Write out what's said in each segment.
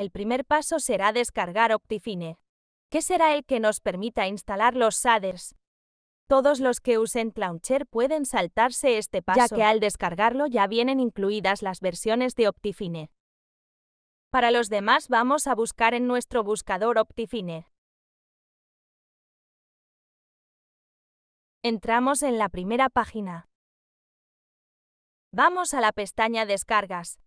el primer paso será descargar Optifine, ¿Qué será el que nos permita instalar los shaders. Todos los que usen Launcher pueden saltarse este paso, ya que al descargarlo ya vienen incluidas las versiones de Optifine. Para los demás vamos a buscar en nuestro buscador Optifine. Entramos en la primera página. Vamos a la pestaña Descargas.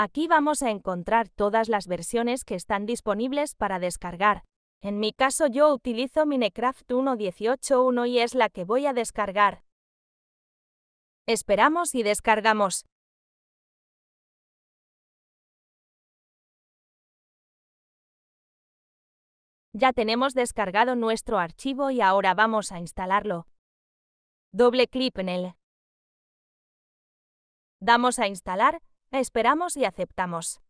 Aquí vamos a encontrar todas las versiones que están disponibles para descargar. En mi caso yo utilizo Minecraft 1.18.1 y es la que voy a descargar. Esperamos y descargamos. Ya tenemos descargado nuestro archivo y ahora vamos a instalarlo. Doble clic en él. Damos a instalar Esperamos y aceptamos.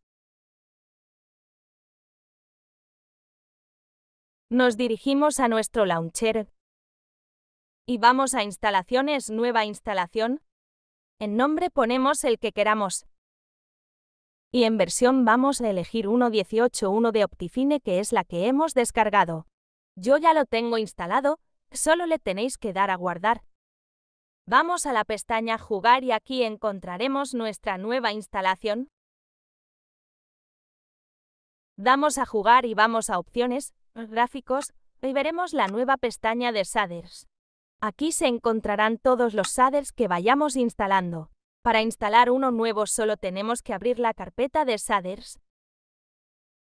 Nos dirigimos a nuestro launcher. Y vamos a instalaciones, nueva instalación. En nombre ponemos el que queramos. Y en versión vamos a elegir 1.18.1 de Optifine que es la que hemos descargado. Yo ya lo tengo instalado, solo le tenéis que dar a guardar. Vamos a la pestaña Jugar y aquí encontraremos nuestra nueva instalación. Damos a Jugar y vamos a Opciones, Gráficos, y veremos la nueva pestaña de shaders. Aquí se encontrarán todos los shaders que vayamos instalando. Para instalar uno nuevo solo tenemos que abrir la carpeta de shaders.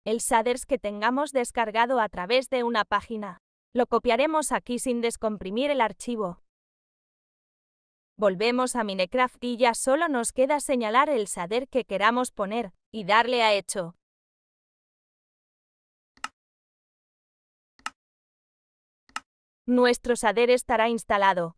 El shaders que tengamos descargado a través de una página. Lo copiaremos aquí sin descomprimir el archivo. Volvemos a Minecraft y ya solo nos queda señalar el SADER que queramos poner, y darle a hecho. Nuestro SADER estará instalado.